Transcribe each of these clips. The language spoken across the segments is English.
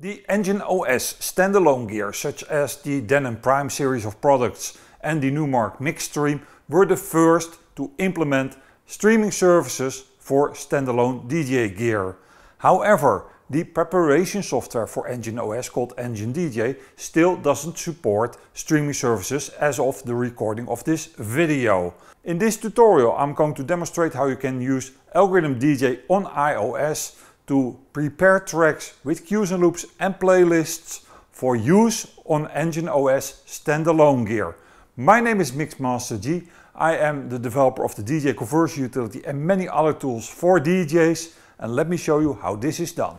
The Engine OS standalone gear such as the Denon Prime series of products and the Newmark Mixstream were the first to implement streaming services for standalone DJ gear. However, the preparation software for Engine OS called Engine DJ still doesn't support streaming services as of the recording of this video. In this tutorial I'm going to demonstrate how you can use Algorithm DJ on iOS to prepare tracks with cues and loops and playlists for use on Engine OS standalone gear. My name is Mixmaster G. I am the developer of the DJ Conversion Utility and many other tools for DJs. And let me show you how this is done.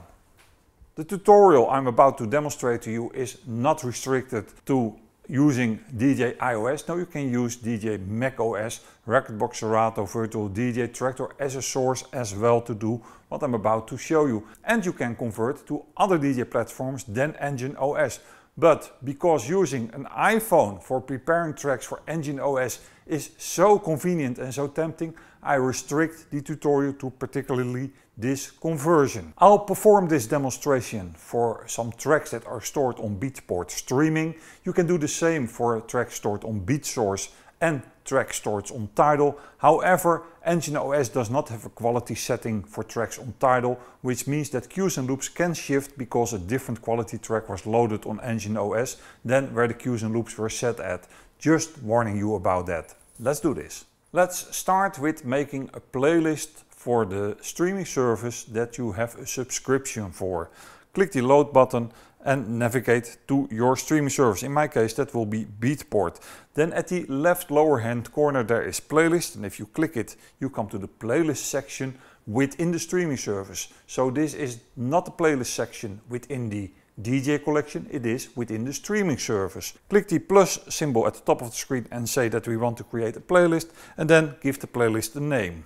The tutorial I'm about to demonstrate to you is not restricted to using DJ iOS, now you can use DJ macOS, Recordbox Serato, Virtual DJ Tractor as a source as well to do what I'm about to show you. And you can convert to other DJ platforms than Engine OS. But because using an iPhone for preparing tracks for Engine OS is so convenient and so tempting, I restrict the tutorial to particularly this conversion. I'll perform this demonstration for some tracks that are stored on Beatport streaming. You can do the same for a track stored on BeatSource and track storage on tidal. However, Engine OS does not have a quality setting for tracks on tidal, which means that queues and loops can shift because a different quality track was loaded on Engine OS than where the queues and loops were set at. Just warning you about that. Let's do this. Let's start with making a playlist for the streaming service that you have a subscription for. Click the load button and navigate to your streaming service. In my case, that will be Beatport. Then at the left lower hand corner, there is playlist. And if you click it, you come to the playlist section within the streaming service. So this is not the playlist section within the DJ collection, it is within the streaming service. Click the plus symbol at the top of the screen and say that we want to create a playlist and then give the playlist a name.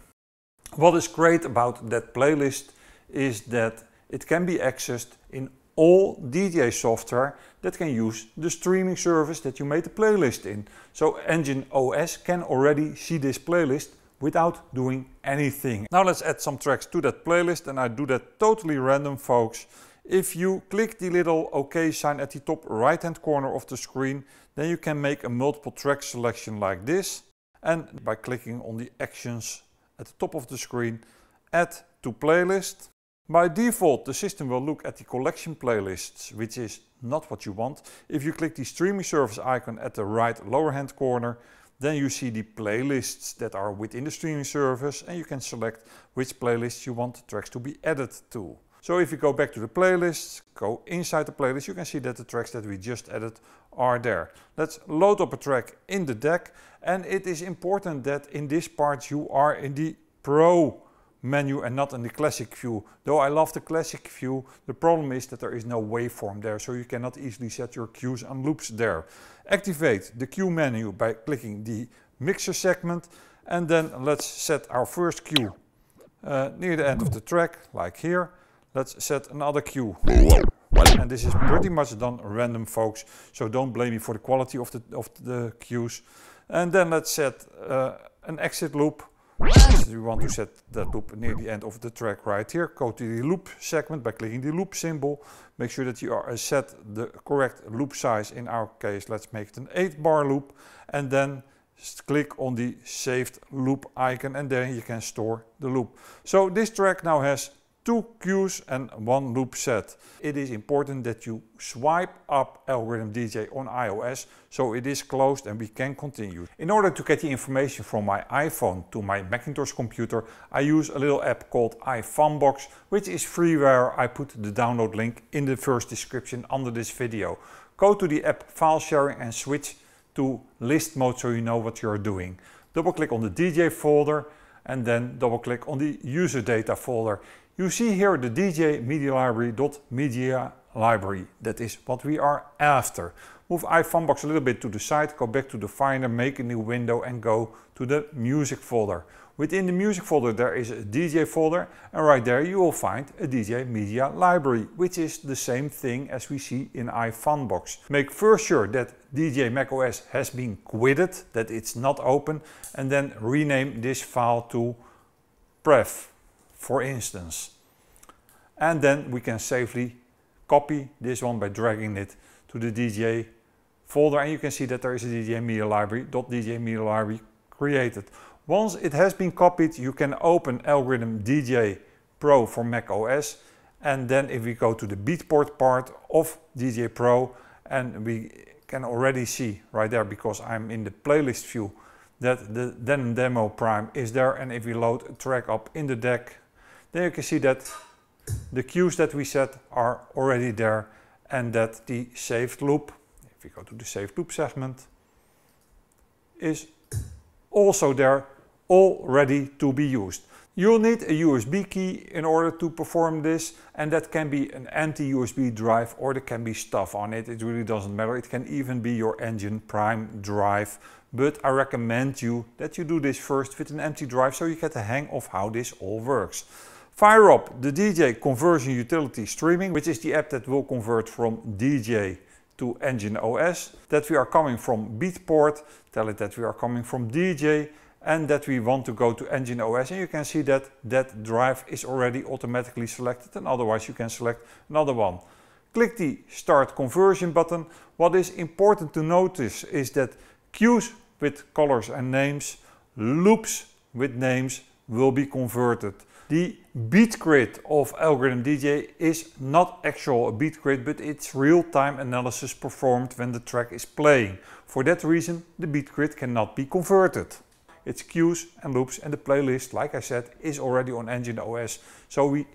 What is great about that playlist is that it can be accessed in all DJ software that can use the streaming service that you made the playlist in. So Engine OS can already see this playlist without doing anything. Now let's add some tracks to that playlist and I do that totally random folks. If you click the little OK sign at the top right hand corner of the screen, then you can make a multiple track selection like this. And by clicking on the actions at the top of the screen, add to playlist. By default, the system will look at the collection playlists, which is not what you want. If you click the streaming service icon at the right lower hand corner, then you see the playlists that are within the streaming service and you can select which playlists you want the tracks to be added to. So if you go back to the playlists, go inside the playlist, you can see that the tracks that we just added are there. Let's load up a track in the deck and it is important that in this part you are in the Pro menu and not in the classic view. Though I love the classic view, the problem is that there is no waveform there, so you cannot easily set your cues and loops there. Activate the cue menu by clicking the mixer segment, and then let's set our first cue uh, near the end of the track, like here. Let's set another cue, And this is pretty much done random, folks, so don't blame me for the quality of the, of the cues. And then let's set uh, an exit loop you want to set that loop near the end of the track right here. Go to the loop segment by clicking the loop symbol. Make sure that you are uh, set the correct loop size. In our case, let's make it an 8 bar loop. And then click on the saved loop icon and then you can store the loop. So this track now has two queues and one loop set. It is important that you swipe up Algorithm DJ on iOS so it is closed and we can continue. In order to get the information from my iPhone to my Macintosh computer I use a little app called iFunbox which is freeware. I put the download link in the first description under this video. Go to the app file sharing and switch to list mode so you know what you're doing. Double click on the DJ folder and then double click on the user data folder. You see here the DJ media library dot media library. That is what we are after. Move iFunbox a little bit to the side, go back to the Finder, make a new window and go to the music folder. Within the music folder there is a DJ folder and right there you will find a DJ media library, which is the same thing as we see in iFunbox. Make first sure that DJ macOS has been quitted, that it's not open and then rename this file to pref for instance. And then we can safely copy this one by dragging it to the DJ folder. And you can see that there is a DJ Media Library, .DJ Media Library created. Once it has been copied, you can open algorithm DJ Pro for Mac OS. And then if we go to the Beatport part of DJ Pro, and we can already see right there, because I'm in the playlist view, that the then demo prime is there. And if we load a track up in the deck, then you can see that the cues that we set are already there and that the saved loop, if we go to the saved loop segment, is also there, all ready to be used. You'll need a USB key in order to perform this and that can be an anti-USB drive or there can be stuff on it. It really doesn't matter. It can even be your Engine Prime drive. But I recommend you that you do this first with an empty drive so you get the hang of how this all works. Fire up the DJ Conversion Utility Streaming, which is the app that will convert from DJ to Engine OS, that we are coming from Beatport, tell it that we are coming from DJ, and that we want to go to Engine OS. And you can see that that drive is already automatically selected and otherwise you can select another one. Click the Start Conversion button. What is important to notice is that cues with colors and names, loops with names will be converted. The beat grid of Algorithm DJ is not actual a beat grid, but it's real-time analysis performed when the track is playing. For that reason, the beat grid cannot be converted. Its cues and loops and the playlist, like I said, is already on Engine OS, so we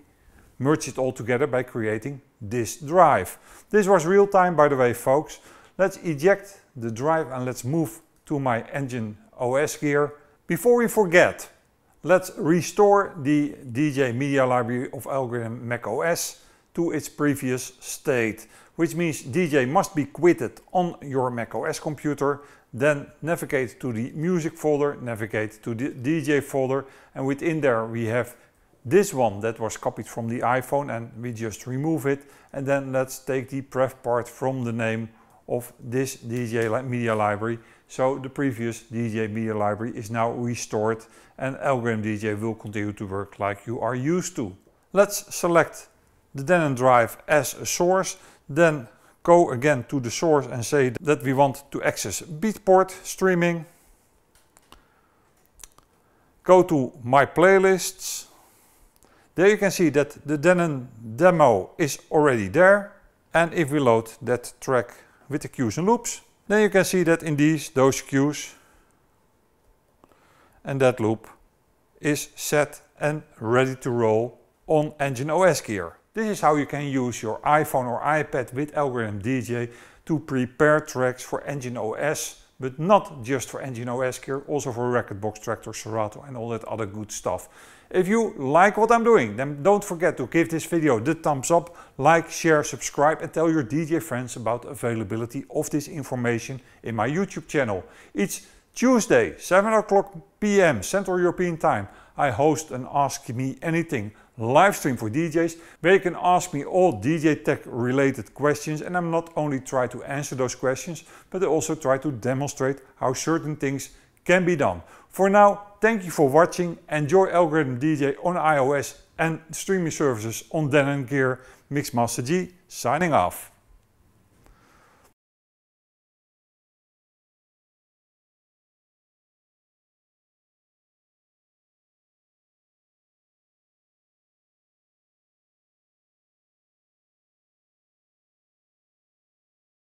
merge it all together by creating this drive. This was real-time, by the way, folks. Let's eject the drive and let's move to my Engine OS gear. Before we forget, Let's restore the DJ Media Library of Algorithm macOS to its previous state, which means DJ must be quitted on your macOS computer, then navigate to the music folder, navigate to the DJ folder, and within there we have this one that was copied from the iPhone and we just remove it and then let's take the pref part from the name of this DJ media library. So the previous DJ media library is now restored and Algorithm DJ will continue to work like you are used to. Let's select the Denon drive as a source, then go again to the source and say that we want to access Beatport streaming. Go to My Playlists. There you can see that the Denon demo is already there. And if we load that track with the queues and loops. Then you can see that in these, those queues and that loop is set and ready to roll on Engine OS gear. This is how you can use your iPhone or iPad with Algorithm DJ to prepare tracks for Engine OS, but not just for Engine OS gear, also for Recordbox, Tractor, Serato and all that other good stuff. If you like what I'm doing, then don't forget to give this video the thumbs up, like, share, subscribe and tell your DJ friends about availability of this information in my YouTube channel. It's Tuesday, 7 o'clock p.m. Central European Time. I host an Ask Me Anything live stream for DJs where you can ask me all DJ tech related questions and I'm not only try to answer those questions, but I also try to demonstrate how certain things can be done. For now, thank you for watching. Enjoy Algorithm DJ on iOS and streaming services on Denon Gear. Mixmaster G signing off.